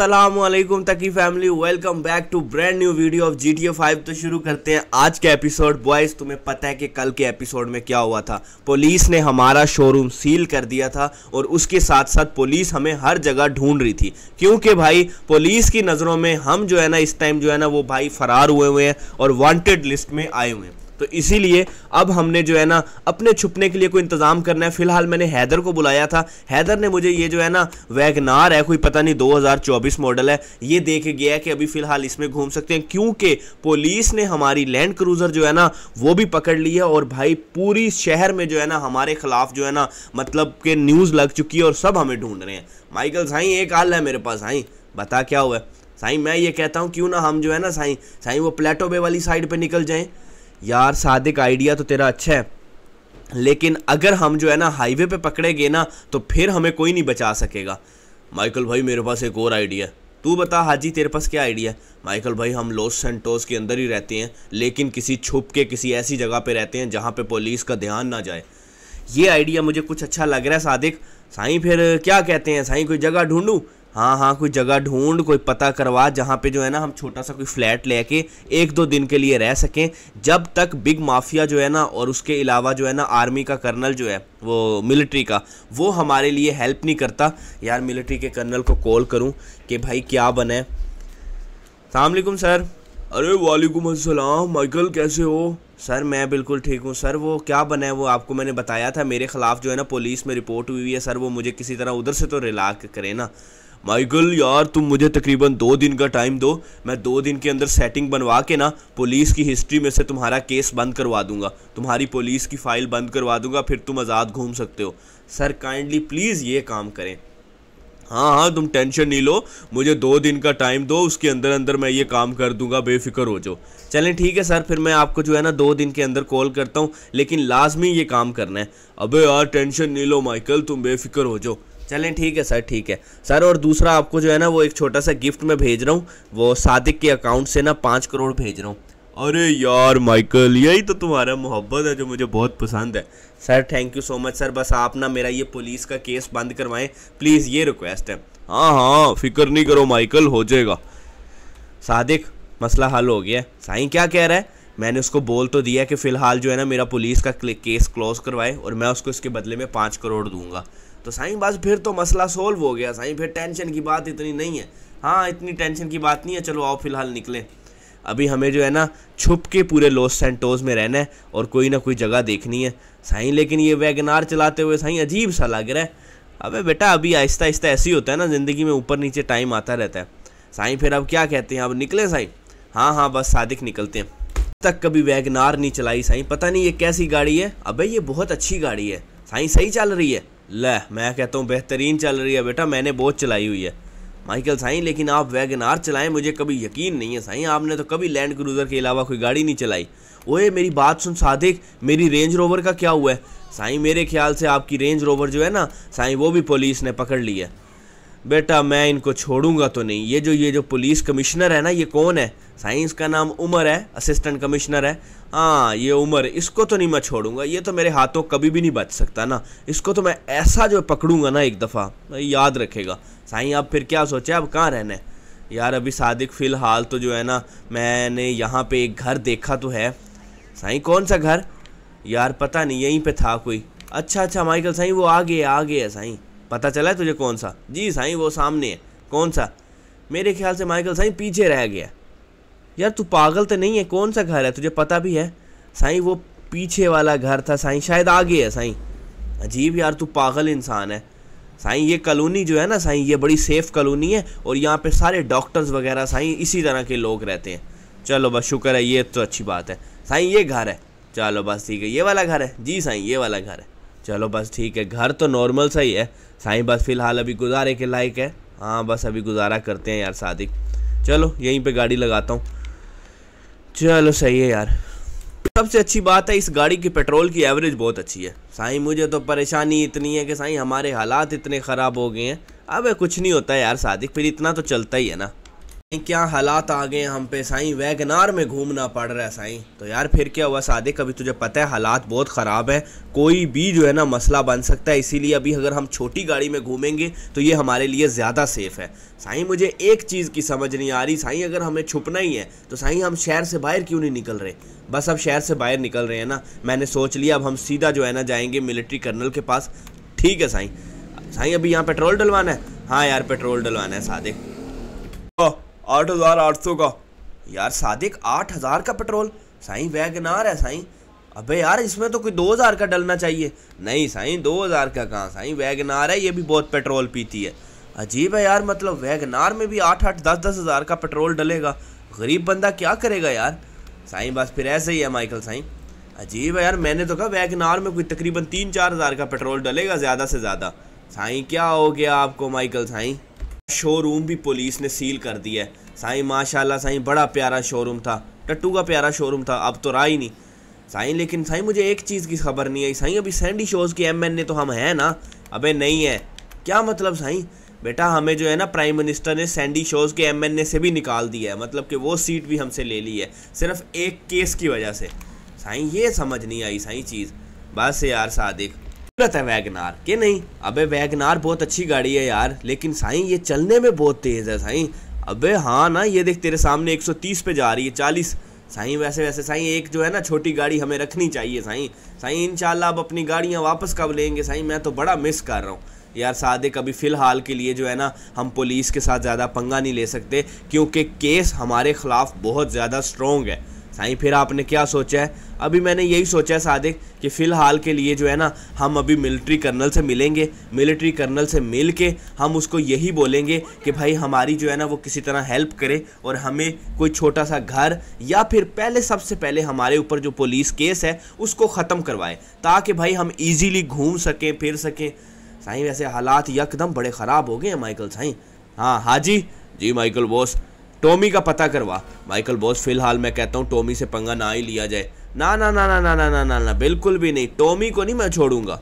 Aslam Taqi family welcome back to brand new video of G T A five तो शुरू करते हैं आज का एपिसोड बॉयज़ तुम्हें पता है कि कल के एपिसोड में क्या हुआ था पुलिस ने हमारा शोरूम सील कर दिया था और उसके साथ साथ पुलिस हमें हर जगह ढूंढ रही थी क्योंकि भाई पुलिस की नज़रों में हम जो है ना इस टाइम जो है ना वो भाई फरार हुए हुए हैं और वॉन्टेड लिस्ट में आए हुए हैं तो इसीलिए अब हमने जो है ना अपने छुपने के लिए कोई इंतज़ाम करना है फिलहाल मैंने हैदर को बुलाया था हैदर ने मुझे ये जो है ना वैगनार है कोई पता नहीं 2024 मॉडल है ये देख गया है कि अभी फ़िलहाल इसमें घूम सकते हैं क्योंकि पुलिस ने हमारी लैंड क्रूज़र जो है ना वो भी पकड़ ली है और भाई पूरी शहर में जो है ना हमारे खिलाफ जो है ना मतलब के न्यूज़ लग चुकी है और सब हमें ढूंढ रहे हैं माइकल साई एक हाल है मेरे पास साई बता क्या हुआ साई मैं ये कहता हूँ क्यों ना हम जो है ना साई साई वो प्लेटो बे वाली साइड पे निकल जाएं यार सादिक आइडिया तो तेरा अच्छा है लेकिन अगर हम जो है ना हाईवे पे पकड़े गए ना तो फिर हमें कोई नहीं बचा सकेगा माइकल भाई मेरे पास एक और आइडिया है तू बता हाजी तेरे पास क्या आइडिया है माइकल भाई हम लॉस सेंटोस के अंदर ही रहते हैं लेकिन किसी छुप के किसी ऐसी जगह पे रहते हैं जहाँ पे पुलिस का ध्यान ना जाए ये आइडिया मुझे कुछ अच्छा लग रहा है सादिक साईं फिर क्या कहते हैं साईं कोई जगह ढूंढूँ हाँ हाँ कोई जगह ढूंढ कोई पता करवा जहाँ पे जो है ना हम छोटा सा कोई फ्लैट लेके एक दो दिन के लिए रह सकें जब तक बिग माफिया जो है ना और उसके अलावा जो है ना आर्मी का कर्नल जो है वो मिलिट्री का वो हमारे लिए हेल्प नहीं करता यार मिलिट्री के कर्नल को कॉल करूँ कि भाई क्या बने सलामकुम सर अरे वालेकुम अस्सलाम माइकल कैसे हो सर मैं बिल्कुल ठीक हूँ सर वो क्या बना है वो आपको मैंने बताया था मेरे ख़िलाफ़ जो है ना पुलिस में रिपोर्ट हुई है सर वो मुझे किसी तरह उधर से तो रिला करें ना माइकल यार तुम मुझे तकरीबन दो दिन का टाइम दो मैं दो दिन के अंदर सेटिंग बनवा के ना पुलिस की हिस्ट्री में से तुम्हारा केस बंद करवा दूंगा तुम्हारी पुलिस की फ़ाइल बंद करवा दूंगा फिर तुम आज़ाद घूम सकते हो सर काइंडली प्लीज़ ये काम करें हाँ हाँ तुम टेंशन नहीं लो मुझे दो दिन का टाइम दो उसके अंदर अंदर मैं ये काम कर दूंगा बेफिक्र हो जाओ चलें ठीक है सर फिर मैं आपको जो है ना दो दिन के अंदर कॉल करता हूँ लेकिन लाजमी ये काम करना है अबे यार टेंशन नहीं लो माइकल तुम बेफिक्र हो जाओ चलें ठीक है सर ठीक है सर और दूसरा आपको जो है ना वो एक छोटा सा गिफ्ट में भेज रहा हूँ वो सादिक के अकाउंट से ना पाँच करोड़ भेज रहा हूँ अरे यार माइकल यही तो तुम्हारा मोहब्बत है जो मुझे बहुत पसंद है sir thank you so much sir बस आप ना मेरा ये पुलिस का केस बंद करवाएं प्लीज़ ये रिक्वेस्ट है हाँ हाँ फिक्र नहीं करो माइकल हो जाएगा सादिक मसला हल हो गया साईं क्या कह रहा है मैंने उसको बोल तो दिया कि फ़िलहाल जो है ना मेरा पुलिस का केस क्लोज करवाए और मैं उसको इसके बदले में पाँच करोड़ दूंगा तो साईं बस फिर तो मसला सोल्व हो गया साईं फिर टेंशन की बात इतनी नहीं है हाँ इतनी टेंशन की बात नहीं है चलो आओ फिलहाल निकलें अभी हमें जो है ना छुप के पूरे लॉस सेंटोज में रहना है और कोई ना कोई जगह देखनी है साईं लेकिन ये वैगनार चलाते हुए साईं अजीब सा लग रहा है अबे बेटा अभी आहिस्ता आहिस्ता ऐसे ही होता है ना ज़िंदगी में ऊपर नीचे टाइम आता रहता है साईं फिर अब क्या कहते हैं अब निकले साईं हाँ हाँ बस सादिक निकलते हैं तक कभी वैगनार नहीं चलाई साईं पता नहीं ये कैसी गाड़ी है अबे ये बहुत अच्छी गाड़ी है साईं सही चल रही है ले मैं कहता हूँ बेहतरीन चल रही है बेटा मैंने बहुत चलाई हुई है माइकल साई लेकिन आप वैगन आर चलाएं मुझे कभी यकीन नहीं है साई आपने तो कभी लैंड क्रूज़र के अलावा कोई गाड़ी नहीं चलाई ओए मेरी बात सुन सादिक मेरी रेंज रोवर का क्या हुआ है साई मेरे ख्याल से आपकी रेंज रोवर जो है ना साई वो भी पुलिस ने पकड़ ली है बेटा मैं इनको छोड़ूंगा तो नहीं ये जो ये जो पुलिस कमिश्नर है ना ये कौन है साई इसका नाम उमर है असिस्टेंट कमिश्नर है हाँ ये उम्र इसको तो नहीं मैं छोड़ूंगा ये तो मेरे हाथों कभी भी नहीं बच सकता ना इसको तो मैं ऐसा जो पकड़ूंगा ना एक दफ़ा याद रखेगा साई आप फिर क्या सोचे अब कहाँ रहना है यार अभी सादिक फ़िलहाल तो जो है ना मैंने यहाँ पे एक घर देखा तो है साई कौन सा घर यार पता नहीं यहीं पे था कोई अच्छा अच्छा माइकल साई वो आ गए आ गए है साई पता चला है तुझे कौन सा जी साई वो सामने है कौन सा मेरे ख्याल से माइकल साई पीछे रह गया यार तू पागल तो नहीं है कौन सा घर है तुझे पता भी है साई वो पीछे वाला घर था साई शायद आगे है साई अजीब यार तू पागल इंसान है साई ये कलोनी जो है ना साई ये बड़ी सेफ़ कॉलोनी है और यहाँ पे सारे डॉक्टर्स वगैरह साई इसी तरह के लोग रहते हैं चलो बस शुक्र है ये तो अच्छी बात है साई ये घर है चलो बस ठीक है ये वाला घर है जी साई ये वाला घर है चलो बस ठीक है घर तो नॉर्मल सा ही है साई बस फ़िलहाल अभी गुजारे के लायक है हाँ बस अभी गुजारा करते हैं यार सादिक चलो यहीं पर गाड़ी लगाता हूँ चलो सही है यार सबसे अच्छी बात है इस गाड़ी की पेट्रोल की एवरेज बहुत अच्छी है साईं मुझे तो परेशानी इतनी है कि साईं हमारे हालात इतने ख़राब हो गए हैं अब कुछ नहीं होता है यार सादिक फिर इतना तो चलता ही है ना क्या हालात आ गए हम पे साई वैगनार में घूमना पड़ रहा है साई तो यार फिर क्या हुआ सादिक अभी तुझे पता है हालात बहुत ख़राब है कोई भी जो है ना मसला बन सकता है इसीलिए अभी अगर हम छोटी गाड़ी में घूमेंगे तो ये हमारे लिए ज़्यादा सेफ़ है साई मुझे एक चीज़ की समझ नहीं आ रही साई अगर हमें छुपना ही है तो साई हम शहर से बाहर क्यों नहीं निकल रहे बस अब शहर से बाहर निकल रहे हैं ना मैंने सोच लिया अब हम सीधा जो है ना जाएंगे मिलिट्री कर्नल के पास ठीक है साई साई अभी यहाँ पेट्रोल डलवाना है हाँ यार पेट्रोल डलवाना है सादिक आठ हज़ार आठ सौ का यार सादिक आठ हज़ार का पेट्रोल साईं वैगनार है साईं अबे यार इसमें तो कोई दो हज़ार का डलना चाहिए नहीं साईं दो हज़ार का कहाँ साईं वैगनार है ये भी बहुत पेट्रोल पीती है अजीब है यार मतलब वैगनार में भी आठ आठ दस दस हज़ार का पेट्रोल डलेगा गरीब बंदा क्या करेगा यार साईं बस फिर ऐसे ही है माइकल साईं अजीब है यार मैंने तो कहा वैगनार में कोई तकरीबन तीन चार हज़ार का पेट्रोल डलेगा ज़्यादा से ज़्यादा साईं क्या हो गया आपको माइकल साईं शोरूम भी पुलिस ने सील कर दिया है साईं माशाल्लाह साईं बड़ा प्यारा शोरूम था टट्टू का प्यारा शोरूम था अब तो रहा ही नहीं साईं लेकिन साईं मुझे एक चीज़ की खबर नहीं आई साईं अभी सैंडी शोज़ के एम एन ए तो हम हैं ना अबे नहीं है क्या मतलब साईं बेटा हमें जो है ना प्राइम मिनिस्टर ने सैंडी शोज़ के एम एन ए से भी निकाल दिया है मतलब कि वो सीट भी हमसे ले ली है सिर्फ एक केस की वजह से साईं ये समझ नहीं आई साईं चीज़ बस यार सादिक है वैगनार के नहीं अबे वैगनार बहुत अच्छी गाड़ी है यार लेकिन साई ये चलने में बहुत तेज़ है साई अबे हाँ ना ये देख तेरे सामने 130 पे जा रही है 40 साई वैसे वैसे साई एक जो है ना छोटी गाड़ी हमें रखनी चाहिए साई साई इनशाला अब अपनी गाड़ियाँ वापस कब लेंगे साई मैं तो बड़ा मिस कर रहा हूँ यार सादिक अभी फ़िलहाल के लिए जो है ना हम पुलिस के साथ ज़्यादा पंगा नहीं ले सकते क्योंकि केस हमारे ख़िलाफ़ बहुत ज़्यादा स्ट्रॉन्ग है साई फिर आपने क्या सोचा है अभी मैंने यही सोचा है सादिक कि फ़िलहाल के लिए जो है ना हम अभी मिलिट्री कर्नल से मिलेंगे मिलिट्री कर्नल से मिल के हम उसको यही बोलेंगे कि भाई हमारी जो है ना वो किसी तरह हेल्प करे और हमें कोई छोटा सा घर या फिर पहले सबसे पहले हमारे ऊपर जो पुलिस केस है उसको ख़त्म करवाए ताकि भाई हम ईज़िली घूम सकें फिर सकें साई वैसे हालात यकदम बड़े ख़राब हो गए हैं माइकल साई हाँ हाँ जी जी माइकल बोस टॉमी का पता करवा माइकल बॉस फिलहाल मैं कहता हूँ टॉमी से पंगा ना ही लिया जाए ना ना ना ना ना ना ना ना ना बिल्कुल भी नहीं टॉमी को नहीं मैं छोड़ूंगा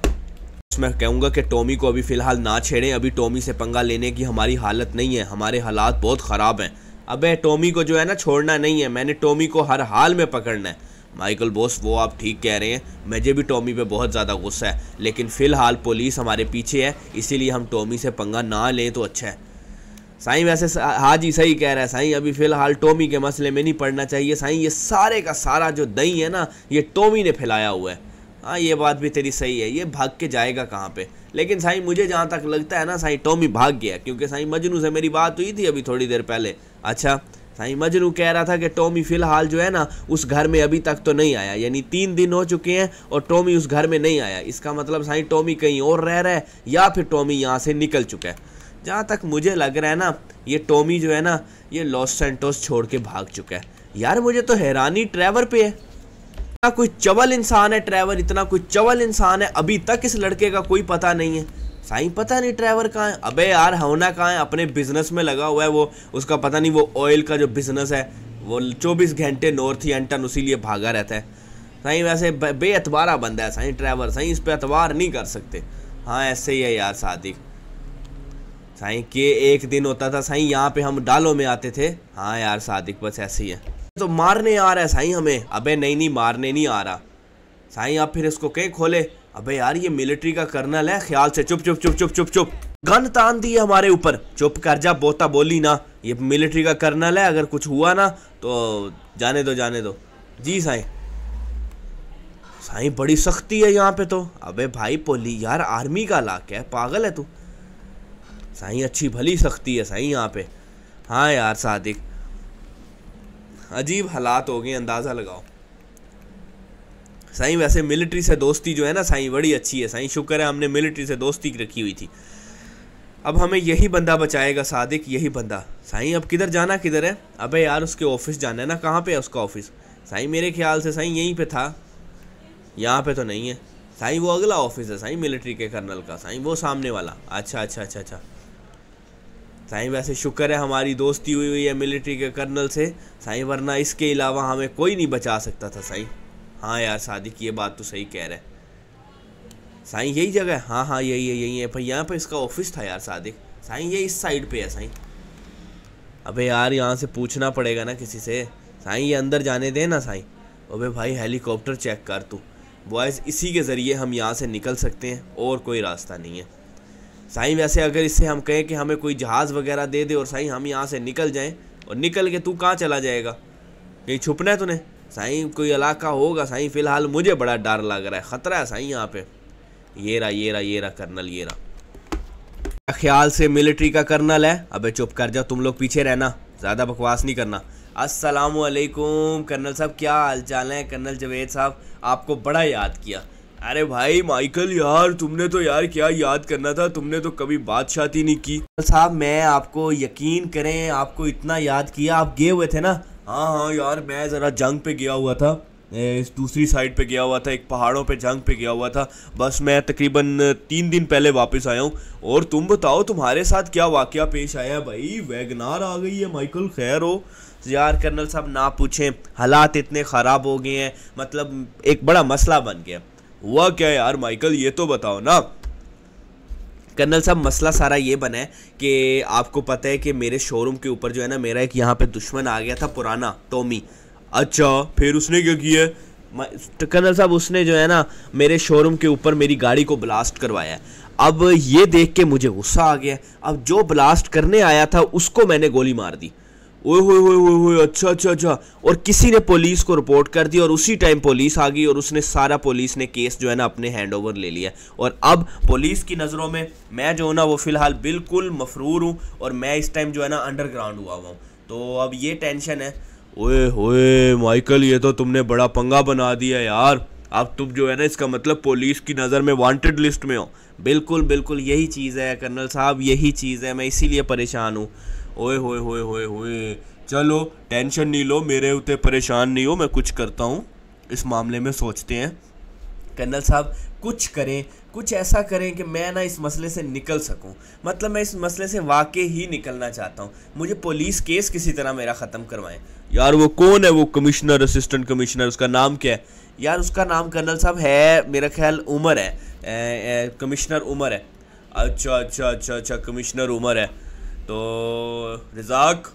मैं कहूँगा कि टॉमी को अभी फ़िलहाल ना छेड़ें अभी टॉमी से पंगा लेने की हमारी हालत नहीं है हमारे हालात बहुत ख़राब हैं अबे टॉमी को जो है ना छोड़ना नहीं है मैंने टॉमी को हर हाल में पकड़ना है माइकल बोस वो आप ठीक कह रहे हैं मुझे भी टॉमी पे बहुत ज़्यादा गुस्सा है लेकिन फ़िलहाल पुलिस हमारे पीछे है इसीलिए हम टॉमी से पंगा ना लें तो अच्छा है साईं वैसे हाजी सही कह रहा है साईं अभी फ़िलहाल टोमी के मसले में नहीं पड़ना चाहिए साईं ये सारे का सारा जो दही है ना ये टोमी ने फैलाया हुआ है हाँ ये बात भी तेरी सही है ये भाग के जाएगा कहाँ पे लेकिन साईं मुझे जहाँ तक लगता है ना साईं टोमी भाग गया क्योंकि साईं मजनू से मेरी बात हुई थी अभी थोड़ी देर पहले अच्छा साईं मजनू कह रहा था कि टोमी फ़िलहाल जो है ना उस घर में अभी तक तो नहीं आया यानी तीन दिन हो चुके हैं और टोमी उस घर में नहीं आया इसका मतलब साईं टोमी कहीं और रह रहा है या फिर टोमी यहाँ से निकल चुका है जहाँ तक मुझे लग रहा है ना ये टोमी जो है ना ये लॉस सेंटोस छोड़ के भाग चुका है यार मुझे तो हैरानी ट्रैवर पे है इतना कोई चवल इंसान है ट्रैवर इतना कोई चवल इंसान है अभी तक इस लड़के का कोई पता नहीं है साई पता नहीं ट्रैवर कहाँ है अबे यार होना कहाँ है अपने बिजनेस में लगा हुआ है वो उसका पता नहीं वो ऑयल का जो बिजनेस है वो चौबीस घंटे नॉर्थ उसी लिए भागा रहता है साई वैसे बेअतबारा बंदा है साई ट्रैवर साई इस पर अतबार नहीं कर सकते हाँ ऐसे ही है यार सादिक साई के एक दिन होता था साई यहाँ पे हम डालो में आते थे हाँ यार सादिक बस ऐसे ही है तो मारने आ रहा है साई हमें अबे नहीं नहीं मारने नहीं आ रहा साई आप फिर इसको कहीं खोले अबे यार ये मिलिट्री का कर्नल है ख्याल से चुप चुप चुप चुप चुप चुप गन तान दी हमारे ऊपर चुप कर जा बोता बोली ना ये मिलिट्री का कर्नल है अगर कुछ हुआ ना तो जाने दो जाने दो जी साई साई बड़ी सख्ती है यहाँ पे तो अबे भाई पोली यार आर्मी का लाक है पागल है तू साईं अच्छी भली सख्ती है साईं यहाँ पे हाँ यार सादिक अजीब हालात हो गए अंदाज़ा लगाओ साईं वैसे मिलिट्री से दोस्ती जो है ना साईं बड़ी अच्छी है साईं शुक्र है हमने मिलिट्री से दोस्ती रखी हुई थी अब हमें यही बंदा बचाएगा सादिक यही बंदा साईं अब किधर जाना किधर है अबे यार उसके ऑफिस जाना है ना कहाँ पे है उसका ऑफिस साईं मेरे ख्याल से साईं यहीं पे था यहाँ पे तो नहीं है साईं वो अगला ऑफिस है साईं मिलिट्री के कर्नल का साईं वो सामने वाला अच्छा अच्छा अच्छा अच्छा साई वैसे शुक्र है हमारी दोस्ती हुई हुई है मिलिट्री के कर्नल से साई वरना इसके अलावा हमें कोई नहीं बचा सकता था साई हाँ यार सादिक ये बात तो सही कह रहे हैं साई यही जगह है हाँ हाँ यही है यही है भाई यहाँ पर इसका ऑफिस था यार सादिक साई ये इस साइड पे है साई अबे यार यहाँ से पूछना पड़ेगा ना किसी से साई ये अंदर जाने दे ना साई अबे भाई हेलीकॉप्टर चेक कर तू बॉयज़ इसी के ज़रिए हम यहाँ से निकल सकते हैं और कोई रास्ता नहीं है साईं वैसे अगर इससे हम कहें कि हमें कोई जहाज़ वगैरह दे दे और साईं हम यहाँ से निकल जाएं और निकल के तू कहाँ चला जाएगा कहीं छुपना है तूने साईं कोई इलाका होगा साईं फ़िलहाल मुझे बड़ा डर लग रहा है ख़तरा है साईं यहाँ पे ये रहा ये रहा ये रहा कर्नल ये रहा ख्याल से मिलिट्री का कर्नल है अब चुप कर जाओ तुम लोग पीछे रहना ज़्यादा बकवास नहीं करना असलकुम कर्नल साहब क्या हाल चाल है कर्नल जवेद साहब आपको बड़ा याद किया अरे भाई माइकल यार तुमने तो यार क्या याद करना था तुमने तो कभी बादशाहती नहीं की साहब मैं आपको यकीन करें आपको इतना याद किया आप गए हुए थे ना हाँ हाँ यार मैं ज़रा जंग पे गया हुआ था इस दूसरी साइड पे गया हुआ था एक पहाड़ों पे जंग पे गया हुआ था बस मैं तकरीबन तीन दिन पहले वापस आया हूँ और तुम बताओ तुम्हारे साथ क्या वाक़ पेश आया भाई वैगनार आ गई है माइकल खैर हो यार कर्नल साहब ना पूछें हालात इतने ख़राब हो गए हैं मतलब एक बड़ा मसला बन गया हुआ क्या यार माइकल ये तो बताओ ना कर्नल साहब मसला सारा ये बना है कि आपको पता है कि मेरे शोरूम के ऊपर जो है ना मेरा एक यहाँ पे दुश्मन आ गया था पुराना टोमी अच्छा फिर उसने क्या किया तो कर्नल साहब उसने जो है ना मेरे शोरूम के ऊपर मेरी गाड़ी को ब्लास्ट करवाया अब ये देख के मुझे गुस्सा आ गया अब जो ब्लास्ट करने आया था उसको मैंने गोली मार दी ओए होए होए होए होए अच्छा अच्छा अच्छा और किसी ने पुलिस को रिपोर्ट कर दी और उसी टाइम पुलिस आ गई और उसने सारा पुलिस ने केस जो है ना अपने हैंड ओवर ले लिया और अब पुलिस की नज़रों में मैं जो हूँ ना वो फ़िलहाल बिल्कुल मफरूर हूँ और मैं इस टाइम जो है ना अंडरग्राउंड हुआ हुआ हूँ तो अब ये टेंशन है ओए होए माइकल ये तो तुमने बड़ा पंगा बना दिया यार अब तुम जो है ना इसका मतलब पुलिस की नज़र में वांटेड लिस्ट में हो बिल्कुल बिल्कुल यही चीज़ है कर्नल साहब यही चीज़ है मैं इसीलिए परेशान हूँ ओए होए होए होए होए चलो टेंशन नहीं लो मेरे उतने परेशान नहीं हो मैं कुछ करता हूँ इस मामले में सोचते हैं कर्नल साहब कुछ करें कुछ ऐसा करें कि मैं ना इस मसले से निकल सकूं मतलब मैं इस मसले से वाकई ही निकलना चाहता हूं मुझे पुलिस केस किसी तरह मेरा ख़त्म करवाएं यार वो कौन है वो कमिश्नर असिस्टेंट कमिश्नर उसका नाम क्या है यार उसका नाम कर्नल साहब है मेरा ख्याल उमर है कमिश्नर उमर है अच्छा अच्छा अच्छा अच्छा कमिश्नर उमर है तो रिजाक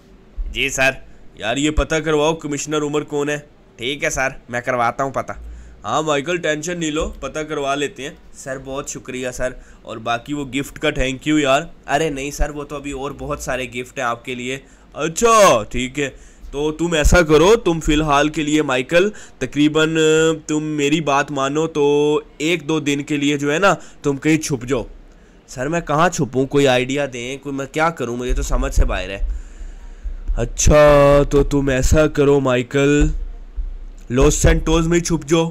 जी सर यार ये पता करवाओ कमिश्नर उमर कौन है ठीक है सर मैं करवाता हूँ पता हाँ माइकल टेंशन नहीं लो पता करवा लेते हैं सर बहुत शुक्रिया सर और बाकी वो गिफ्ट का थैंक यू यार अरे नहीं सर वो तो अभी और बहुत सारे गिफ्ट हैं आपके लिए अच्छा ठीक है तो तुम ऐसा करो तुम फ़िलहाल के लिए माइकल तकरीबन तुम मेरी बात मानो तो एक दो दिन के लिए जो है ना तुम कहीं छुप जाओ सर मैं कहाँ छुपूँ कोई आइडिया दें कोई मैं क्या करूँ मुझे तो समझ से बाहर है अच्छा तो तुम ऐसा करो माइकल लॉस सेंटोज में छुप जाओ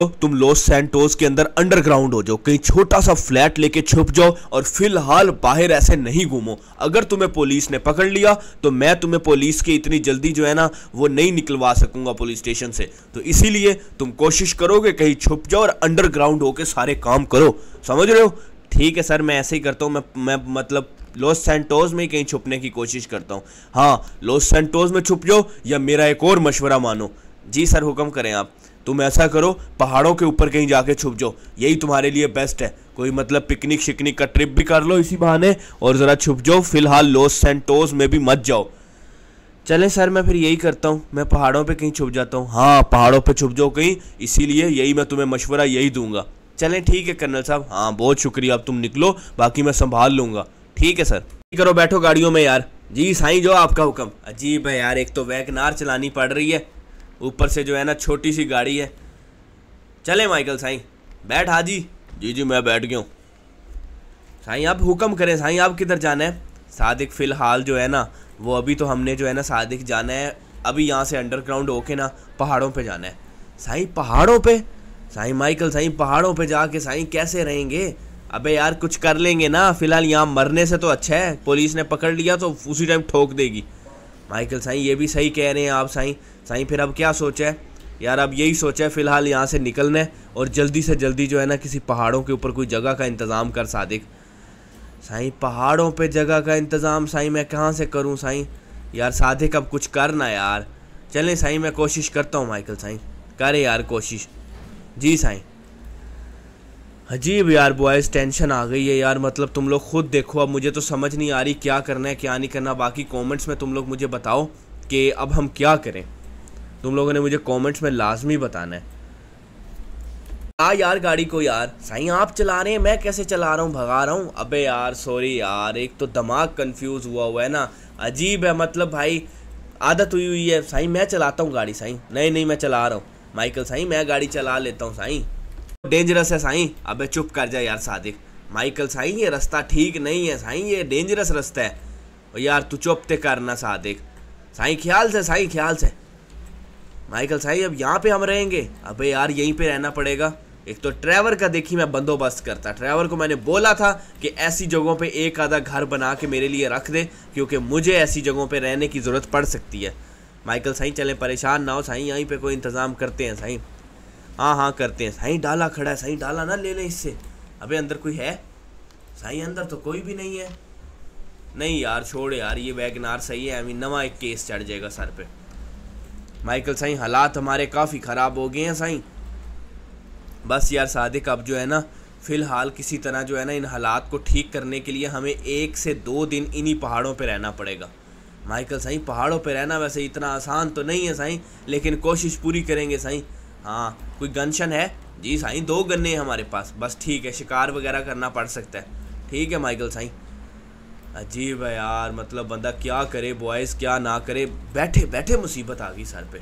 तो तुम लॉस सेंटोज के अंदर अंडरग्राउंड हो जाओ कहीं छोटा सा फ्लैट लेके छुप जाओ और फिलहाल बाहर ऐसे नहीं घूमो अगर तुम्हें पुलिस ने पकड़ लिया तो मैं तुम्हें पुलिस की इतनी जल्दी जो है ना वो नहीं निकलवा सकूंगा पुलिस स्टेशन से तो इसीलिए तुम कोशिश करोगे कहीं छुप जाओ और अंडरग्राउंड होकर सारे काम करो समझ रहे हो ठीक है सर मैं ऐसे ही करता हूँ मैं मैं मतलब लॉस सेंटोज में ही कहीं छुपने की कोशिश करता हूँ हाँ लॉस सेंटोज में छुप जाओ या मेरा एक और मशवरा मानो जी सर हुक्म करें आप तुम ऐसा करो पहाड़ों के ऊपर कहीं जाके छुप जाओ यही तुम्हारे लिए बेस्ट है कोई मतलब पिकनिक शिकनिक का ट्रिप भी कर लो इसी बहाने और ज़रा छुप जाओ फिलहाल लॉस सेंटोज में भी मत जाओ चले सर मैं फिर यही करता हूँ मैं पहाड़ों पे कहीं छुप जाता हूँ हाँ पहाड़ों पे छुप जाओ कहीं इसीलिए यही मैं तुम्हें मशवरा यही दूंगा चलें ठीक है कर्नल साहब हाँ बहुत शुक्रिया अब तुम निकलो बाकी मैं संभाल लूँगा ठीक है सर करो बैठो गाड़ियों में यार जी साई जो आपका हुक्म अजीब है यार एक तो वैगनार चलानी पड़ रही है ऊपर से जो है ना छोटी सी गाड़ी है चले माइकल साई बैठ हाजी जी जी मैं बैठ गया हूँ साई आप हुक्म करें साई आप किधर जाना है सादिक फ़िलहाल जो है ना वो अभी तो हमने जो है ना सादिक जाना है अभी यहाँ से अंडरग्राउंड होके ना पहाड़ों पे जाना है साई पहाड़ों पे साईं माइकल साईं पहाड़ों पे जाके साईं कैसे रहेंगे अबे यार कुछ कर लेंगे ना फिलहाल यहाँ मरने से तो अच्छा है पुलिस ने पकड़ लिया तो उसी टाइम ठोक देगी माइकल साईं ये भी सही कह रहे हैं आप साईं साईं फिर अब क्या सोचा है यार अब यही सोचा है फ़िलहाल यहाँ से निकलना है और जल्दी से जल्दी जो है ना किसी पहाड़ों के ऊपर कोई जगह का इंतज़ाम कर सादिक साईं पहाड़ों पे जगह का इंतज़ाम साईं मैं कहाँ से करूँ साईं यार सादिक अब कुछ करना यार चलें साईं मैं कोशिश करता हूँ माइकल साईं करें यार कोशिश जी साईं अजीब यार बॉयज़ टेंशन आ गई है यार मतलब तुम लोग खुद देखो अब मुझे तो समझ नहीं आ रही क्या करना है क्या नहीं करना बाकी कमेंट्स में तुम लोग मुझे बताओ कि अब हम क्या करें तुम लोगों ने मुझे कमेंट्स में लाजमी बताना है आ यार गाड़ी को यार साईं आप चला रहे हैं मैं कैसे चला रहा हूँ भगा रहा हूँ अबे यार सॉरी यार एक तो दिमाग कंफ्यूज हुआ हुआ है ना अजीब है मतलब भाई आदत हुई हुई है साईं मैं चलाता हूँ गाड़ी साईं नहीं नहीं मैं चला रहा हूँ माइकल साई मैं गाड़ी चला लेता हूँ साई डेंजरस है साई अबे चुप कर जा यार सादिक माइकल साई ये रास्ता ठीक नहीं है साई ये डेंजरस रास्ता है और यार तू चुप ते करना सादिक साई ख्याल से साई ख्याल से माइकल साई अब यहाँ पे हम रहेंगे अबे यार यहीं पे रहना पड़ेगा एक तो ट्रैवर का देखी मैं बंदोबस्त करता ट्रैवर को मैंने बोला था कि ऐसी जगहों पे एक आधा घर बना के मेरे लिए रख दे क्योंकि मुझे ऐसी जगहों पे रहने की ज़रूरत पड़ सकती है माइकल साईं चले परेशान ना हो साईं यहीं पे कोई इंतज़ाम करते हैं साईं हाँ हाँ करते हैं साईं डाला खड़ा है साईं डाला ना ले लें इससे अबे अंदर कोई है साईं अंदर तो कोई भी नहीं है नहीं यार छोड़ यार ये वैगनार सही है अभी नवा एक केस चढ़ जाएगा सर पे माइकल साईं हालात हमारे काफ़ी ख़राब हो गए हैं साईं बस यार सादिक अब जो है ना फ़िलहाल किसी तरह जो है ना इन हालात को ठीक करने के लिए हमें एक से दो दिन इन्हीं पहाड़ों पर रहना पड़ेगा माइकल साईं पहाड़ों पे रहना वैसे इतना आसान तो नहीं है साईं लेकिन कोशिश पूरी करेंगे साईं हाँ कोई गनशन है जी साईं दो गन्ने हैं हमारे पास बस ठीक है शिकार वगैरह करना पड़ सकता है ठीक है माइकल साईं अजीब है यार मतलब बंदा क्या करे बॉयज़ क्या ना करे बैठे बैठे मुसीबत आ गई सर पे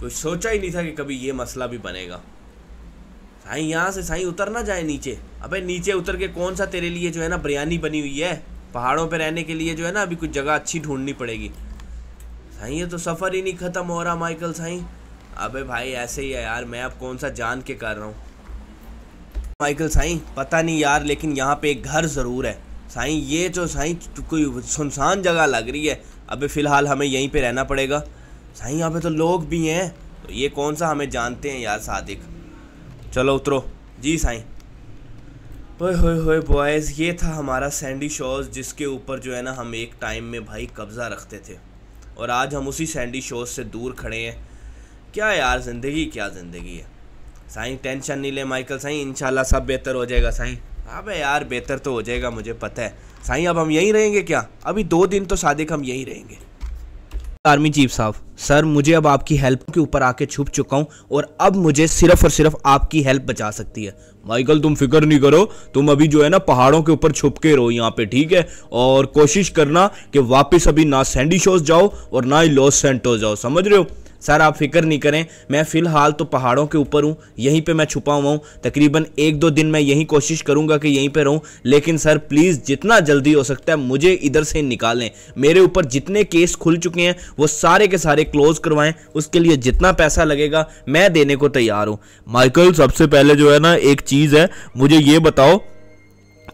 कुछ सोचा ही नहीं था कि कभी ये मसला भी बनेगा साईं यहाँ से साईं उतर ना जाए नीचे अबे नीचे उतर के कौन सा तेरे लिए जो है ना बिरयानी बनी हुई है पहाड़ों पे रहने के लिए जो है ना अभी कुछ जगह अच्छी ढूंढनी पड़ेगी साई ये तो सफ़र ही नहीं ख़त्म हो रहा माइकल साई अबे भाई ऐसे ही है यार मैं अब कौन सा जान के कर रहा हूँ माइकल साई पता नहीं यार लेकिन यहाँ पे एक घर ज़रूर है साई ये जो साई कोई सुनसान जगह लग रही है अबे फ़िलहाल हमें यहीं पर रहना पड़ेगा साई यहाँ पर तो लोग भी हैं तो ये कौन सा हमें जानते हैं यार सादिक चलो उतरो जी साई ओए होए होए बॉयज़ ये था हमारा सैंडी शोज़ जिसके ऊपर जो है ना हम एक टाइम में भाई कब्ज़ा रखते थे और आज हम उसी सैंडी शोज़ से दूर खड़े हैं क्या यार ज़िंदगी क्या ज़िंदगी है साईं टेंशन नहीं ले माइकल साईं इनशाला सब बेहतर हो जाएगा साईं अब यार बेहतर तो हो जाएगा मुझे पता है साईं अब हम यहीं रहेंगे क्या अभी दो दिन तो सादिक हम यहीं रहेंगे आर्मी चीफ साहब सर मुझे अब आपकी हेल्प के ऊपर आके छुप चुका हूँ और अब मुझे सिर्फ और सिर्फ आपकी हेल्प बचा सकती है माइकल तुम फिक्र नहीं करो तुम अभी जो है ना पहाड़ों के ऊपर छुप के रहो यहाँ पे ठीक है और कोशिश करना कि वापस अभी ना सैंडी शोज जाओ और ना ही लॉस सेंटो जाओ समझ रहे हो सर आप फिक्र नहीं करें मैं फ़िलहाल तो पहाड़ों के ऊपर हूँ यहीं पे मैं छुपा हुआ हूँ तकरीबन एक दो दिन मैं यहीं कोशिश करूँगा कि यहीं पे रहूँ लेकिन सर प्लीज़ जितना जल्दी हो सकता है मुझे इधर से निकालें मेरे ऊपर जितने केस खुल चुके हैं वो सारे के सारे क्लोज करवाएं उसके लिए जितना पैसा लगेगा मैं देने को तैयार हूँ माइकल सबसे पहले जो है ना एक चीज़ है मुझे ये बताओ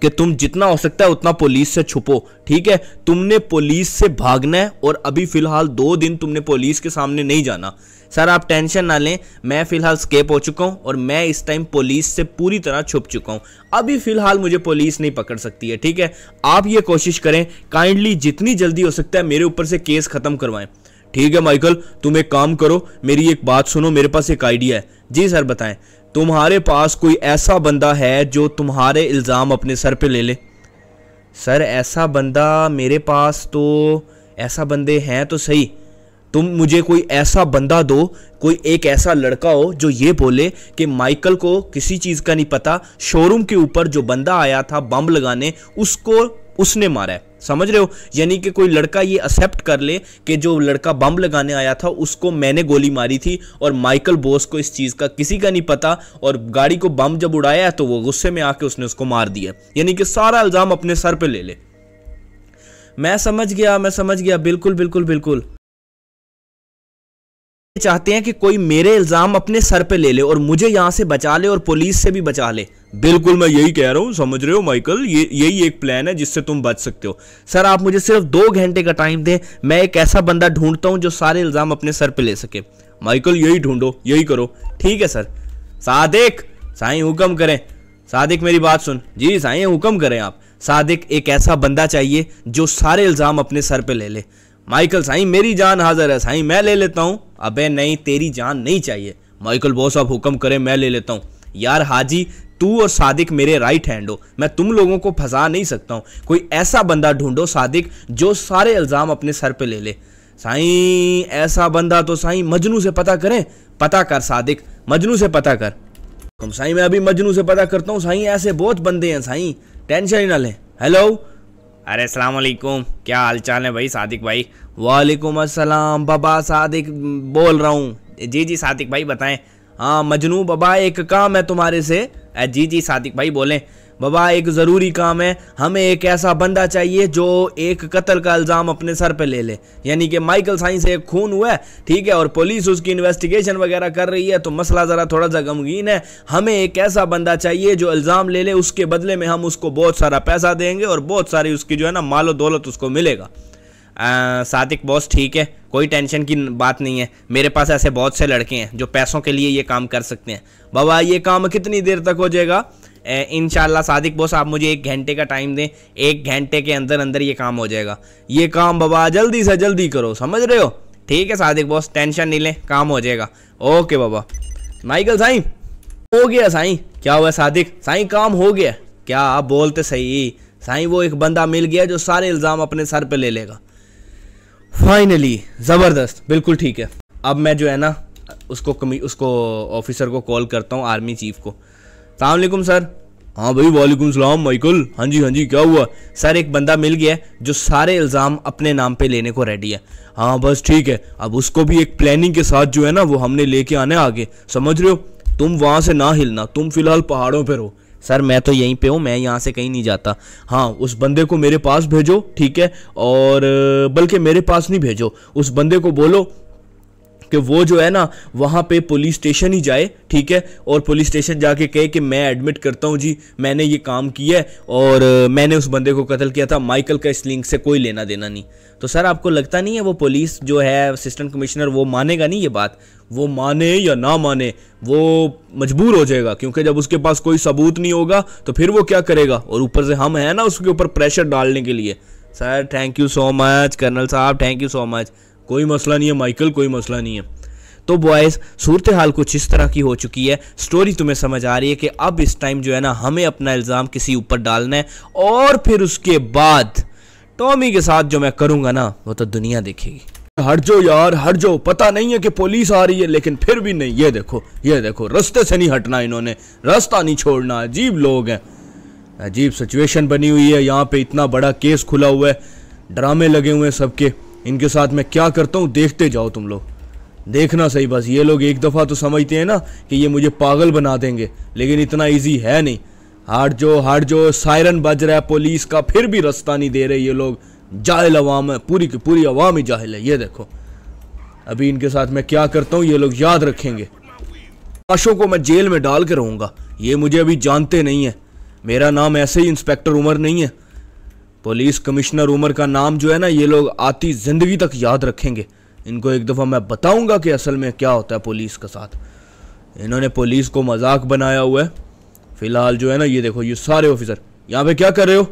कि तुम जितना हो सकता है उतना पुलिस से छुपो ठीक है तुमने पुलिस से भागना है और अभी फ़िलहाल दो दिन तुमने पुलिस के सामने नहीं जाना सर आप टेंशन ना लें मैं फ़िलहाल स्केप हो चुका हूँ और मैं इस टाइम पुलिस से पूरी तरह छुप चुका हूं अभी फ़िलहाल मुझे पुलिस नहीं पकड़ सकती है ठीक है आप ये कोशिश करें काइंडली जितनी जल्दी हो सकता है मेरे ऊपर से केस ख़त्म करवाएं ठीक है माइकल तुम एक काम करो मेरी एक बात सुनो मेरे पास एक आइडिया है जी सर बताएं तुम्हारे पास कोई ऐसा बंदा है जो तुम्हारे इल्ज़ाम अपने सर पे ले ले सर ऐसा बंदा मेरे पास तो ऐसा बंदे हैं तो सही तुम मुझे कोई ऐसा बंदा दो कोई एक ऐसा लड़का हो जो ये बोले कि माइकल को किसी चीज़ का नहीं पता शोरूम के ऊपर जो बंदा आया था बम लगाने उसको उसने मारा है समझ रहे हो यानी कि कोई लड़का ये एक्सेप्ट कर ले कि जो लड़का बम लगाने आया था उसको मैंने गोली मारी थी और माइकल बोस को इस चीज़ का किसी का नहीं पता और गाड़ी को बम जब उड़ाया तो वो गुस्से में आके उसने उसको मार दिया यानी कि सारा इल्ज़ाम अपने सर पर ले ले मैं समझ गया मैं समझ गया बिल्कुल बिल्कुल बिल्कुल चाहते हैं कि कोई मेरे इल्ज़ाम अपने सर पे ले ले और मुझे यहाँ से बचा ले और पुलिस से भी बचा ले बिल्कुल मैं यही कह रहा हूँ समझ रहे हो माइकल ये यही एक प्लान है जिससे तुम बच सकते हो सर आप मुझे सिर्फ दो घंटे का टाइम दें मैं एक ऐसा बंदा ढूंढता हूं जो सारे इल्ज़ाम अपने सर पे ले सके माइकल यही ढूंढो यही करो ठीक है सर सादिक साई हुक्म करें सादिक मेरी बात सुन जी साई हुक्म करें आप सादिक एक ऐसा बंदा चाहिए जो सारे इल्ज़ाम अपने सर पर ले ले माइकल साई मेरी जान हाजिर है साई मैं ले लेता हूँ अबे नहीं तेरी जान नहीं चाहिए माइकल बॉस आप हुक्म करें मैं ले लेता हूँ यार हाजी तू और सादिक मेरे राइट हैंड हो मैं तुम लोगों को फंसा नहीं सकता हूँ कोई ऐसा बंदा ढूंढो सादिक जो सारे इल्ज़ाम अपने सर पे ले ले साई ऐसा बंदा तो साई मजनू से पता करें पता कर सादिक मजनू से पता कर साई मैं अभी मजनू से पता करता हूँ साई ऐसे बहुत बंदे हैं साई टेंशन ही ना लें हेलो अरे अस्सलाम वालेकुम क्या हाल चाल है भाई सादिक भाई वालेकुम अस्सलाम बाबा सादिक बोल रहा हूँ जी जी सादिक भाई बताएं हाँ मजनू बाबा एक काम है तुम्हारे से जी जी सादिक भाई बोलें बाबा एक ज़रूरी काम है हमें एक ऐसा बंदा चाहिए जो एक कत्ल का इल्ज़ाम अपने सर पर ले ले यानी कि माइकल साइंस एक खून हुआ है ठीक है और पुलिस उसकी इन्वेस्टिगेशन वगैरह कर रही है तो मसला ज़रा थोड़ा सा गमगीन है हमें एक ऐसा बंदा चाहिए जो इल्ज़ाम ले ले उसके बदले में हम उसको बहुत सारा पैसा देंगे और बहुत सारी उसकी जो है ना मालो दौलत उसको मिलेगा सादिक बॉस ठीक है कोई टेंशन की बात नहीं है मेरे पास ऐसे बहुत से लड़के हैं जो पैसों के लिए ये काम कर सकते हैं बाबा ये काम कितनी देर तक हो जाएगा इन सादिक बोस आप मुझे एक घंटे का टाइम दें एक घंटे के अंदर अंदर ये काम हो जाएगा ये काम बाबा जल्दी से जल्दी करो समझ रहे हो ठीक है सादिक बोस टेंशन नहीं लें काम हो जाएगा ओके बाबा माइकल साई हो गया साई क्या हुआ सादिक साई काम हो गया क्या आप बोलते सही साई वो एक बंदा मिल गया जो सारे इल्ज़ाम अपने सर पर ले लेगा फाइनली ज़बरदस्त बिल्कुल ठीक है अब मैं जो है ना उसको कमी उसको ऑफिसर को कॉल करता हूँ आर्मी चीफ को सलामकुम सर हाँ भाई वालेकुम सलाम माइकल हाँ जी हाँ जी क्या हुआ सर एक बंदा मिल गया है जो सारे इल्ज़ाम अपने नाम पे लेने को रेडी है हाँ बस ठीक है अब उसको भी एक प्लानिंग के साथ जो है ना वो हमने लेके आने आगे समझ रहे हो तुम वहाँ से ना हिलना तुम फिलहाल पहाड़ों पर हो सर मैं तो यहीं पे हूँ मैं यहाँ से कहीं नहीं जाता हाँ उस बंदे को मेरे पास भेजो ठीक है और बल्कि मेरे पास नहीं भेजो उस बंदे को बोलो कि वो जो है ना वहाँ पे पुलिस स्टेशन ही जाए ठीक है और पुलिस स्टेशन जाके कहे कि मैं एडमिट करता हूँ जी मैंने ये काम किया है और मैंने उस बंदे को कत्ल किया था माइकल का इस लिंक से कोई लेना देना नहीं तो सर आपको लगता नहीं है वो पुलिस जो है असिस्टेंट कमिश्नर वो मानेगा नहीं ये बात वो माने या ना माने वो मजबूर हो जाएगा क्योंकि जब उसके पास कोई सबूत नहीं होगा तो फिर वो क्या करेगा और ऊपर से हम हैं ना उसके ऊपर प्रेशर डालने के लिए sir thank you so much colonel साहब थैंक यू सो मच कोई मसला नहीं है माइकल कोई मसला नहीं है तो बॉयज़ सूरत हाल कुछ इस तरह की हो चुकी है स्टोरी तुम्हें समझ आ रही है कि अब इस टाइम जो है ना हमें अपना इल्ज़ाम किसी ऊपर डालना है और फिर उसके बाद टॉमी के साथ जो मैं करूँगा ना वो तो दुनिया देखेगी हट जो यार हट जो पता नहीं है कि पुलिस आ रही है लेकिन फिर भी नहीं ये देखो ये देखो रास्ते से नहीं हटना इन्होंने रास्ता नहीं छोड़ना अजीब लोग हैं अजीब सिचुएशन बनी हुई है यहाँ पे इतना बड़ा केस खुला हुआ है ड्रामे लगे हुए हैं सबके इनके साथ मैं क्या करता हूँ देखते जाओ तुम लोग देखना सही बस ये लोग एक दफ़ा तो समझते हैं ना कि ये मुझे पागल बना देंगे लेकिन इतना इजी है नहीं हार जो हार जो सायरन बज रहा है पुलिस का फिर भी रास्ता नहीं दे रहे ये लोग जाहिल अवाम है पूरी की पूरी अवाम ही जाहिल है ये देखो अभी इनके साथ मैं क्या करता हूँ ये लोग याद रखेंगे लाशों को मैं जेल में डाल के रहूँगा ये मुझे अभी जानते नहीं है मेरा नाम ऐसे ही इंस्पेक्टर उमर नहीं है पुलिस कमिश्नर उमर का नाम जो है ना ये लोग आती जिंदगी तक याद रखेंगे इनको एक दफ़ा मैं बताऊंगा कि असल में क्या होता है पुलिस के साथ इन्होंने पुलिस को मजाक बनाया हुआ है फिलहाल जो है ना ये देखो ये सारे ऑफिसर यहाँ पे क्या कर रहे हो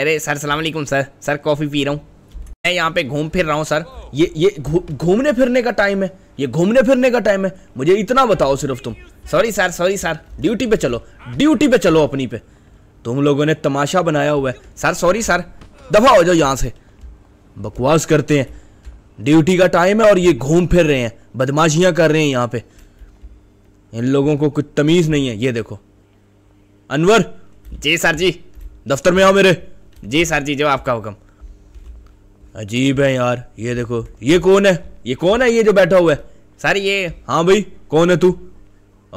अरे सर सलामकुम सर सर कॉफ़ी पी रहा हूँ मैं यहाँ पे घूम फिर रहा हूँ सर ये ये घूमने गु, फिरने का टाइम है ये घूमने फिरने का टाइम है मुझे इतना बताओ सिर्फ तुम sorry sir sorry sir duty पे चलो ड्यूटी पे चलो अपनी पे तुम लोगों ने तमाशा बनाया हुआ है सर सॉरी सर दफा हो जाओ यहाँ से बकवास करते हैं ड्यूटी का टाइम है और ये घूम फिर रहे हैं बदमाशियाँ कर रहे हैं यहाँ पे इन लोगों को कुछ तमीज़ नहीं है ये देखो अनवर जी सर जी दफ्तर में आओ मेरे जी सर जी जो आपका हुक्म अजीब है यार ये देखो ये कौन है ये कौन है ये जो बैठा हुआ है सर ये हाँ भाई कौन है तू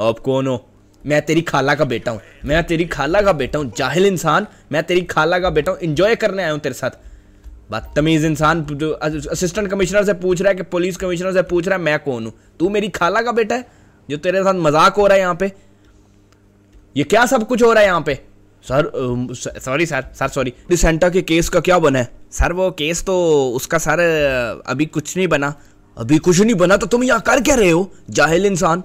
आप कौन हो मैं तेरी खाला का बेटा हूँ मैं तेरी खाला का बेटा हूँ जाहिल इंसान मैं तेरी खाला का बेटा हूँ इंजॉय करने आया हूँ तेरे साथ बदतमीज इंसान जो असिस्टेंट कमिश्नर से पूछ रहा है कि पुलिस कमिश्नर से पूछ रहा है मैं कौन हूँ तू मेरी खाला का बेटा है जो तेरे साथ मजाक हो रहा है यहाँ पे ये क्या सब कुछ हो रहा है यहाँ पे sir sorry sir sir sorry Santa के केस का क्या बना है सर वो केस तो उसका सर अभी कुछ नहीं बना अभी कुछ नहीं बना तो तुम यहाँ कर क्या रहे हो जाहिल इंसान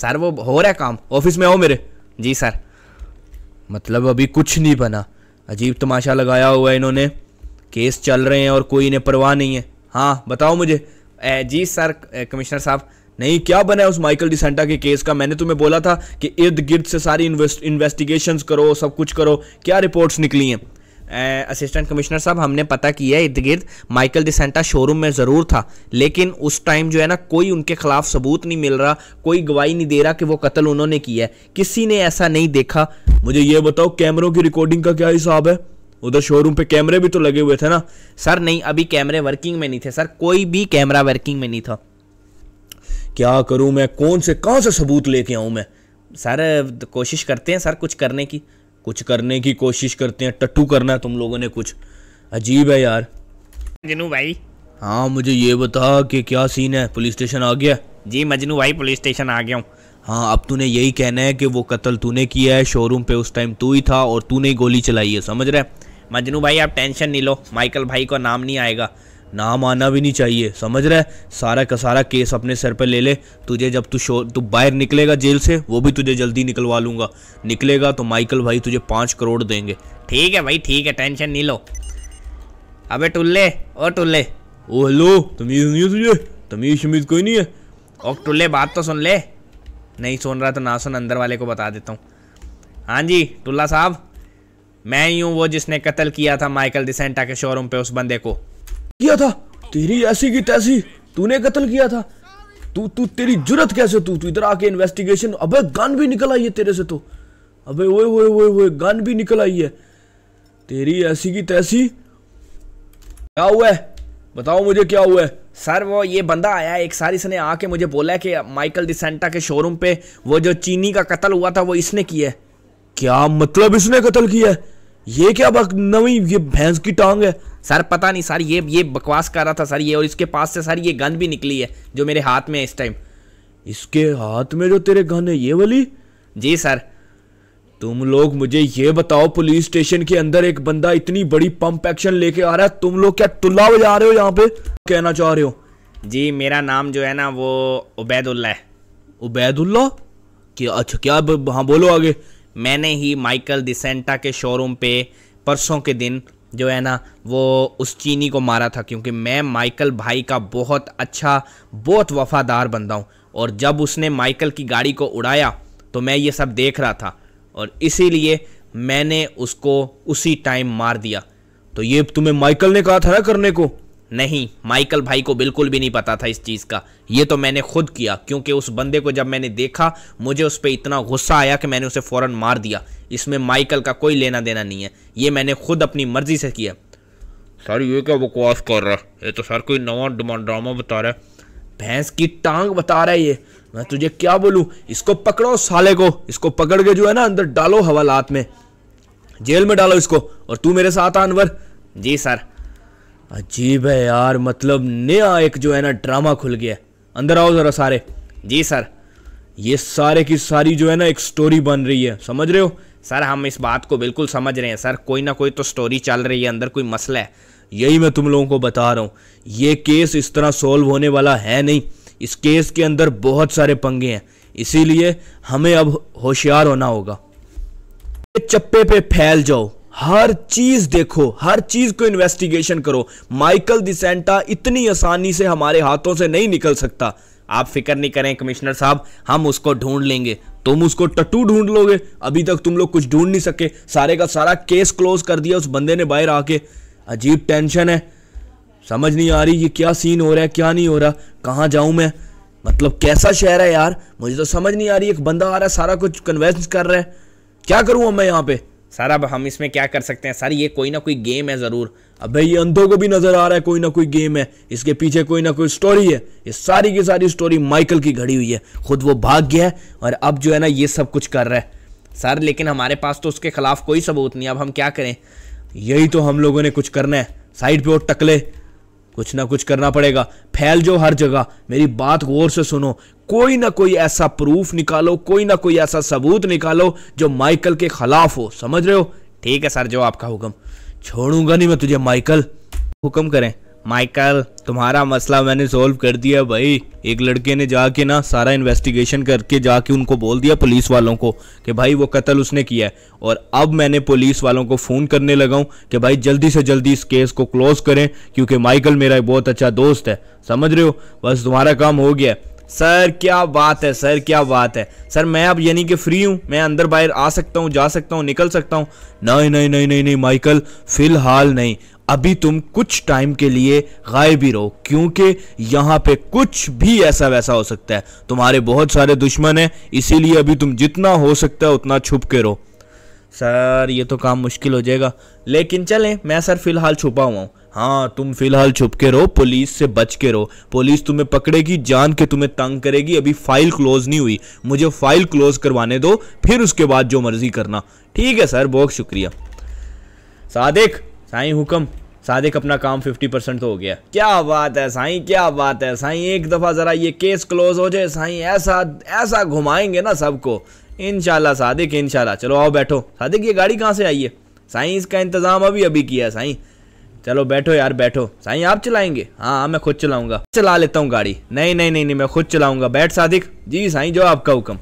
सर वो हो रहा है काम ऑफिस में आओ मेरे जी सर मतलब अभी कुछ नहीं बना अजीब तमाशा लगाया हुआ है इन्होंने केस चल रहे हैं और कोई इन्हें परवाह नहीं है हाँ बताओ मुझे ए, जी सर कमिश्नर साहब नहीं क्या बना है उस माइकल डिसेंटा के केस का मैंने तुम्हें बोला था कि इर्द गिर्द से सारी इन्वेस्ट, इन्वेस्टिगेशंस करो सब कुछ करो क्या रिपोर्ट्स निकली हैं असिस्टेंट कमिश्नर साहब हमने पता किया इर्द गिर्द माइकल डिसेंटा शोरूम में ज़रूर था लेकिन उस टाइम जो है ना कोई उनके खिलाफ सबूत नहीं मिल रहा कोई गवाही नहीं दे रहा कि वो कत्ल उन्होंने किया है किसी ने ऐसा नहीं देखा मुझे ये बताओ कैमरों की रिकॉर्डिंग का क्या हिसाब है उधर शोरूम पे कैमरे भी तो लगे हुए थे ना सर नहीं अभी कैमरे वर्किंग में नहीं थे सर कोई भी कैमरा वर्किंग में नहीं था क्या करूं मैं कौन से कहाँ से सबूत लेके आऊं मैं सर कोशिश करते हैं सर कुछ करने की कुछ करने की कोशिश करते हैं टट्टू करना है तुम लोगों ने कुछ अजीब है यार मजनू भाई हाँ मुझे ये बता कि क्या सीन है पुलिस स्टेशन आ गया जी मजनू भाई पुलिस स्टेशन आ गया हूँ हाँ अब तूने यही कहना है कि वो कत्ल तूने किया है शोरूम पे उस टाइम तू ही था और तूने ही गोली चलाई है समझ रहे मजनू भाई आप टेंशन नहीं लो माइकल भाई का नाम नहीं आएगा नाम आना भी नहीं चाहिए समझ रहा है सारा का सारा केस अपने सर पर ले ले तुझे जब तू शो तू बाहर निकलेगा जेल से वो भी तुझे जल्दी निकलवा लूँगा निकलेगा तो माइकल भाई तुझे पाँच करोड़ देंगे ठीक है भाई ठीक है टेंशन नहीं लो अबे टुल्ले ओ टुल्ले ओ हेलो तमीज़ नहीं है तुझे तमीज़ शमीज़ कोई नहीं है और टुल्ले बात तो सुन ले नहीं सुन रहा तो ना सुन अंदर वाले को बता देता हूँ हाँ जी टुल्ला साहब मैं ही हूँ वो जिसने कत्ल किया था माइकल डिसेंटा के शोरूम पे उस बंदे को किया था तेरी ऐसी की तैसी तूने कत्ल किया था तू तू तेरी जुरत कैसे तू तू इधर आके इन्वेस्टिगेशन अबे गन भी निकल आई है तेरे से तो अबे ओए ओए ओए ओए गन भी निकल आई है तेरी ऐसी की तैसी क्या हुआ है बताओ मुझे क्या हुआ है सर वो ये बंदा आया एक सारी इसने आके मुझे बोला है कि माइकल डिसेंटा के शोरूम पे वो जो चीनी का कत्ल हुआ था वो इसने किया क्या मतलब इसने कत्ल किया है ये क्या बक नवी ये भैंस की टांग है सर पता नहीं सर ये ये बकवास कर रहा था सर ये और इसके पास से सर ये गन भी निकली है जो मेरे हाथ में है इस टाइम इसके हाथ में जो तेरे गन है ये वाली जी सर तुम लोग मुझे ये बताओ पुलिस स्टेशन के अंदर एक बंदा इतनी बड़ी पंप एक्शन लेके आ रहा है तुम लोग क्या तुल्ला बजा रहे हो यहाँ पे कहना चाह रहे हो जी मेरा नाम जो है ना वो उबैदुल्ला है उबैदुल्ला क्या अच्छा क्या हाँ बोलो आगे मैंने ही माइकल डिसेंटा के शोरूम पे परसों के दिन जो है ना वो उस चीनी को मारा था क्योंकि मैं माइकल भाई का बहुत अच्छा बहुत वफादार बंदा हूँ और जब उसने माइकल की गाड़ी को उड़ाया तो मैं ये सब देख रहा था और इसीलिए मैंने उसको उसी टाइम मार दिया तो ये तुम्हें माइकल ने कहा था ना करने को नहीं माइकल भाई को बिल्कुल भी नहीं पता था इस चीज़ का ये तो मैंने खुद किया क्योंकि उस बंदे को जब मैंने देखा मुझे उस पर इतना गुस्सा आया कि मैंने उसे फ़ौरन मार दिया इसमें माइकल का कोई लेना देना नहीं है ये मैंने खुद अपनी मर्ज़ी से किया सर ये क्या बकवास कर रहा है ये तो सर कोई नवा ड्रामा बता रहा है भैंस की टांग बता रहा है ये मैं तुझे क्या बोलूँ इसको पकड़ो साले को इसको पकड़ के जो है ना अंदर डालो हवालात में जेल में डालो इसको और तू मेरे साथ आ अनवर जी सर अजीब है यार मतलब नया एक जो है ना ड्रामा खुल गया अंदर आओ ज़रा सारे जी सर ये सारे की सारी जो है ना एक स्टोरी बन रही है समझ रहे हो सर हम इस बात को बिल्कुल समझ रहे हैं सर कोई ना कोई तो स्टोरी चल रही है अंदर कोई मसला है यही मैं तुम लोगों को बता रहा हूँ ये केस इस तरह सोल्व होने वाला है नहीं इस केस के अंदर बहुत सारे पंगे हैं इसीलिए हमें अब होशियार होना होगा चप्पे पे फैल जाओ हर चीज देखो हर चीज को इन्वेस्टिगेशन करो माइकल दिसेंटा इतनी आसानी से हमारे हाथों से नहीं निकल सकता आप फिक्र नहीं करें कमिश्नर साहब हम उसको ढूंढ लेंगे तुम उसको टट्टू ढूंढ लोगे अभी तक तुम लोग कुछ ढूंढ नहीं सके सारे का सारा केस क्लोज कर दिया उस बंदे ने बाहर आके अजीब टेंशन है समझ नहीं आ रही ये क्या सीन हो रहा है क्या नहीं हो रहा कहाँ जाऊं मैं मतलब कैसा शहर है यार मुझे तो समझ नहीं आ रही एक बंदा आ रहा है सारा कुछ कन्वेंस कर रहा है क्या करूँ मैं यहाँ पे सर अब हम इसमें क्या कर सकते हैं सर ये कोई ना कोई गेम है ज़रूर अब भाई ये अंधों को भी नज़र आ रहा है कोई ना कोई गेम है इसके पीछे कोई ना कोई स्टोरी है ये सारी की सारी स्टोरी माइकल की घड़ी हुई है खुद वो भाग गया है और अब जो है ना ये सब कुछ कर रहा है सर लेकिन हमारे पास तो उसके खिलाफ कोई सबूत नहीं अब हम क्या करें यही तो हम लोगों ने कुछ करना है साइड पे वो टकले कुछ ना कुछ करना पड़ेगा फैल जो हर जगह मेरी बात गौर से सुनो कोई ना कोई ऐसा प्रूफ निकालो कोई ना कोई ऐसा सबूत निकालो जो माइकल के खिलाफ हो समझ रहे हो ठीक है सर जो आपका हुक्म छोड़ूंगा नहीं मैं तुझे माइकल हुक्म करें माइकल तुम्हारा मसला मैंने सोल्व कर दिया भाई एक लड़के ने जाके ना सारा इन्वेस्टिगेशन करके जाके उनको बोल दिया पुलिस वालों को कि भाई वो कत्ल उसने किया है और अब मैंने पुलिस वालों को फ़ोन करने लगा हूँ कि भाई जल्दी से जल्दी इस केस को क्लोज करें क्योंकि माइकल मेरा एक बहुत अच्छा दोस्त है समझ रहे हो बस तुम्हारा काम हो गया सर क्या बात है सर क्या बात है सर मैं अब यानी कि फ्री हूँ मैं अंदर बाहर आ सकता हूँ जा सकता हूँ निकल सकता हूँ नहीं नहीं नहीं नहीं नहीं माइकल फ़िलहाल नहीं अभी तुम कुछ टाइम के लिए गायब ही रहो क्योंकि यहाँ पे कुछ भी ऐसा वैसा हो सकता है तुम्हारे बहुत सारे दुश्मन हैं इसीलिए अभी तुम जितना हो सकता है उतना छुप के रहो सर ये तो काम मुश्किल हो जाएगा लेकिन चलें मैं सर फिलहाल छुपा हुआ हूँ हाँ तुम फिलहाल छुप के रहो पुलिस से बच के रहो पुलिस तुम्हें पकड़ेगी जान के तुम्हें तंग करेगी अभी फाइल क्लोज नहीं हुई मुझे फाइल क्लोज करवाने दो फिर उसके बाद जो मर्जी करना ठीक है सर बहुत शुक्रिया सादिक साई हुक्म सादिक अपना काम 50 परसेंट तो हो गया क्या बात है साई क्या बात है साई एक दफ़ा ज़रा ये केस क्लोज हो जाए साई ऐसा ऐसा घुमाएंगे ना सबको इन सादिक इन चलो आओ बैठो सादिक ये गाड़ी कहाँ से आई है साई इसका इंतज़ाम अभी अभी किया साई चलो बैठो यार बैठो साई आप चलाएंगे हाँ हाँ मैं खुद चलाऊंगा चला लेता हूँ गाड़ी नहीं नहीं नहीं नहीं मैं खुद चलाऊंगा बैठ सादिक जी साई जो आपका हुक्म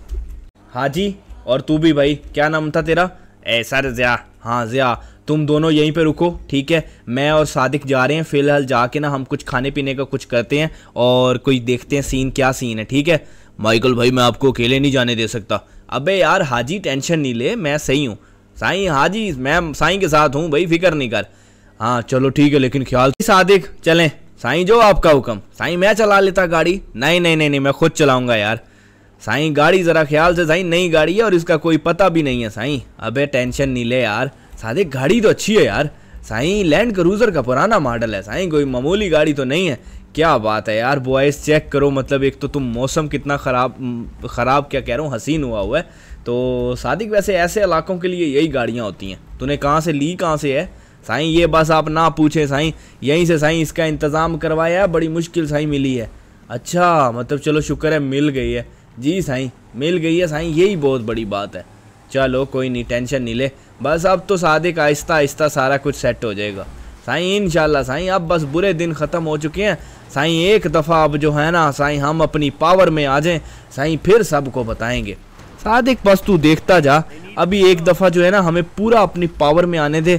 हाँ जी और तू भी भाई क्या नाम था तेरा ए सर ज़िया हाँ ज़िया तुम दोनों यहीं पे रुको ठीक है मैं और सादिक जा रहे हैं फ़िलहाल जाके ना हम कुछ खाने पीने का कुछ करते हैं और कोई देखते हैं सीन क्या सीन है ठीक है माइकल भाई मैं आपको अकेले नहीं जाने दे सकता अबे यार हाजी टेंशन नहीं ले मैं सही हूँ साई हाजी मैं साई के साथ हूँ भाई फिक्र नहीं कर हाँ चलो ठीक है लेकिन ख्याल सादिक चलें साई जो आपका हुक्म साई मैं चला लेता गाड़ी नहीं नहीं नहीं नहीं मैं खुद चलाऊंगा यार साई गाड़ी ज़रा ख्याल से साई नई गाड़ी है और इसका कोई पता भी नहीं है साई अबे टेंशन नहीं ले यार सादिक गाड़ी तो अच्छी है यार साई लैंड क्रूजर का पुराना मॉडल है साई कोई मामूली गाड़ी तो नहीं है क्या बात है यार बॉयज़ चेक करो मतलब एक तो तुम मौसम कितना ख़राब ख़राब क्या कह रहा हूँ हसीन हुआ हुआ है तो सादिक वैसे ऐसे इलाकों के लिए यही गाड़ियाँ होती हैं तूने कहाँ से ली कहाँ से है साई ये बस आप ना पूछें साई यहीं से साई इसका इंतज़ाम करवाया है बड़ी मुश्किल साई मिली है अच्छा मतलब चलो शुक्र है मिल गई है जी साई मिल गई है साई यही बहुत बड़ी बात है चलो कोई नहीं टेंशन नहीं ले बस अब तो सादिक आहिस्ता आहिस्ता सारा कुछ सेट हो जाएगा साईं इन साईं अब बस बुरे दिन ख़त्म हो चुके हैं साईं एक दफ़ा अब जो है ना साईं हम अपनी पावर में आ जाएं साईं फिर सबको बताएंगे सादिक बस तू देखता जा अभी एक दफ़ा जो है ना हमें पूरा अपनी पावर में आने दे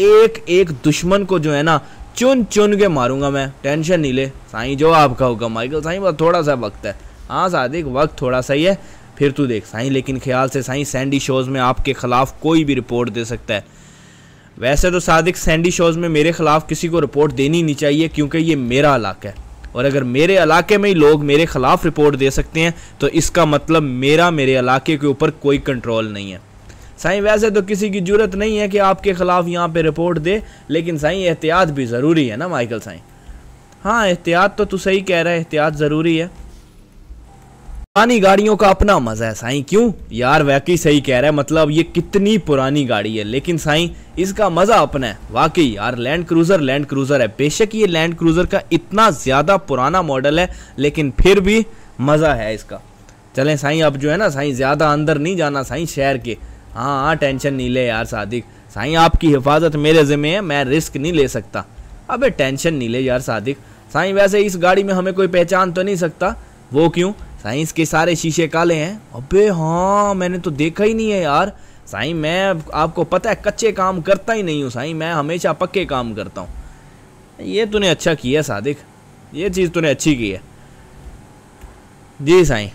एक एक दुश्मन को जो है ना चुन चुन के मारूंगा मैं टेंशन नहीं ले साईं जो आपका होगा माइकल साईं बस थोड़ा सा वक्त है हाँ सादिक वक्त थोड़ा सा ही है फिर तू देख साईं लेकिन ख्याल से साईं सैंडी शोज़ में आपके ख़िलाफ़ कोई भी रिपोर्ट दे सकता है वैसे तो सादिक सैंडी शोज़ में मेरे ख़िलाफ़ किसी को रिपोर्ट देनी नहीं चाहिए क्योंकि ये मेरा इलाका है और अगर मेरे इलाके में ही लोग मेरे ख़िलाफ़ रिपोर्ट दे सकते हैं तो इसका मतलब मेरा मेरे इलाके के ऊपर कोई कंट्रोल नहीं है साईं वैसे तो किसी की जरूरत नहीं है कि आपके ख़िलाफ़ यहाँ पे रिपोर्ट दे लेकिन साईं एहतियात भी ज़रूरी है ना माइकल साईं हाँ एहतियात तो तू सही कह रहा है एहतियात ज़रूरी है पुरानी गाड़ियों का अपना मजा है साईं क्यों यार वाकई सही कह रहा है मतलब ये कितनी पुरानी गाड़ी है लेकिन साईं इसका मजा अपना है वाकई यार लैंड क्रूजर लैंड क्रूजर है बेशक ये लैंड क्रूजर का इतना ज्यादा पुराना मॉडल है लेकिन फिर भी मजा है इसका चलें साईं अब जो है ना साईं ज्यादा अंदर नहीं जाना साईं शहर के हाँ हाँ टेंशन नहीं ले यार सादिक साईं आपकी हिफाजत मेरे जिम्मे है मैं रिस्क नहीं ले सकता अबे टेंशन नहीं ले यार सादिक साईं वैसे इस गाड़ी में हमें कोई पहचान तो नहीं सकता वो क्यों साइंस के सारे शीशे काले हैं अबे हाँ मैंने तो देखा ही नहीं है यार साई मैं आपको पता है कच्चे काम करता ही नहीं हूँ साई मैं हमेशा पक्के काम करता हूँ ये तूने अच्छा किया सादिक ये चीज़ तूने अच्छी की है जी साई